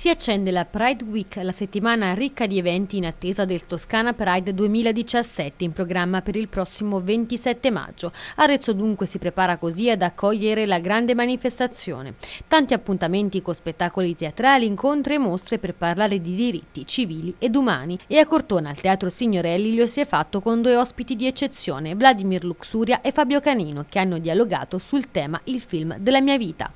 Si accende la Pride Week, la settimana ricca di eventi in attesa del Toscana Pride 2017 in programma per il prossimo 27 maggio. Arezzo dunque si prepara così ad accogliere la grande manifestazione. Tanti appuntamenti con spettacoli teatrali, incontri e mostre per parlare di diritti civili ed umani. E a Cortona al Teatro Signorelli lo si è fatto con due ospiti di eccezione, Vladimir Luxuria e Fabio Canino, che hanno dialogato sul tema Il film della mia vita.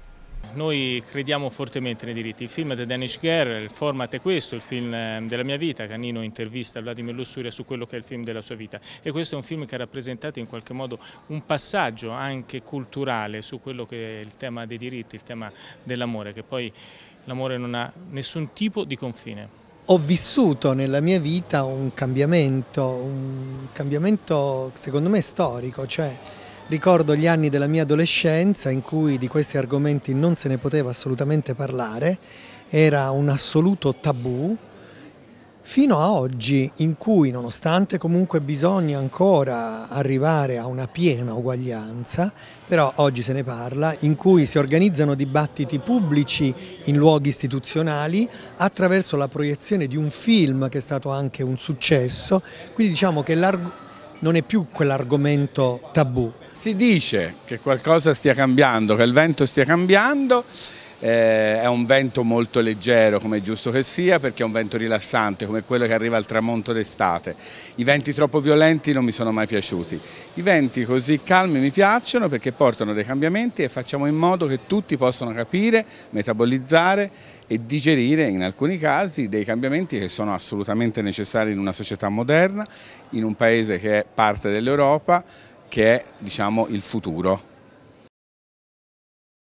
Noi crediamo fortemente nei diritti. Il film The Danish Girl, il format è questo, il film ehm, della mia vita. Canino intervista Vladimir Lussuria su quello che è il film della sua vita. E questo è un film che ha rappresentato in qualche modo un passaggio anche culturale su quello che è il tema dei diritti, il tema dell'amore, che poi l'amore non ha nessun tipo di confine ho vissuto nella mia vita un cambiamento, un cambiamento secondo me storico, cioè Ricordo gli anni della mia adolescenza in cui di questi argomenti non se ne poteva assolutamente parlare, era un assoluto tabù, fino a oggi in cui nonostante comunque bisogna ancora arrivare a una piena uguaglianza, però oggi se ne parla, in cui si organizzano dibattiti pubblici in luoghi istituzionali attraverso la proiezione di un film che è stato anche un successo, quindi diciamo che non è più quell'argomento tabù, si dice che qualcosa stia cambiando, che il vento stia cambiando, eh, è un vento molto leggero come è giusto che sia perché è un vento rilassante come quello che arriva al tramonto d'estate. I venti troppo violenti non mi sono mai piaciuti. I venti così calmi mi piacciono perché portano dei cambiamenti e facciamo in modo che tutti possano capire, metabolizzare e digerire in alcuni casi dei cambiamenti che sono assolutamente necessari in una società moderna, in un paese che è parte dell'Europa che è diciamo, il futuro